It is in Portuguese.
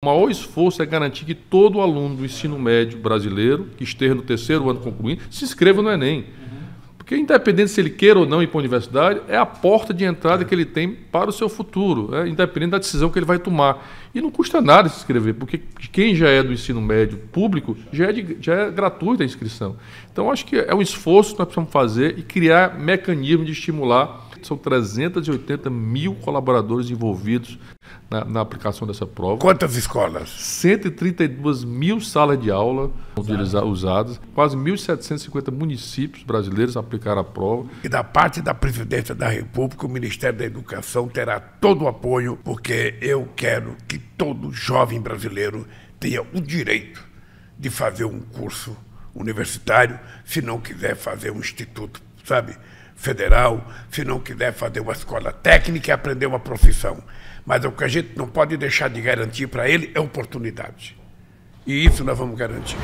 O maior esforço é garantir que todo aluno do ensino médio brasileiro, que esteja no terceiro ano concluindo, se inscreva no Enem. Porque, independente se ele queira ou não ir para a universidade, é a porta de entrada que ele tem para o seu futuro, é, independente da decisão que ele vai tomar. E não custa nada se inscrever, porque quem já é do ensino médio público já é, de, já é gratuita a inscrição. Então, acho que é um esforço que nós precisamos fazer e criar mecanismos de estimular são 380 mil colaboradores envolvidos na, na aplicação dessa prova. Quantas escolas? 132 mil salas de aula Usado. usadas. Quase 1.750 municípios brasileiros aplicaram a prova. E da parte da Presidência da República, o Ministério da Educação terá todo o apoio, porque eu quero que todo jovem brasileiro tenha o direito de fazer um curso universitário, se não quiser fazer um instituto sabe? Federal, se não quiser fazer uma escola técnica e aprender uma profissão. Mas o que a gente não pode deixar de garantir para ele é oportunidade. E isso nós vamos garantir.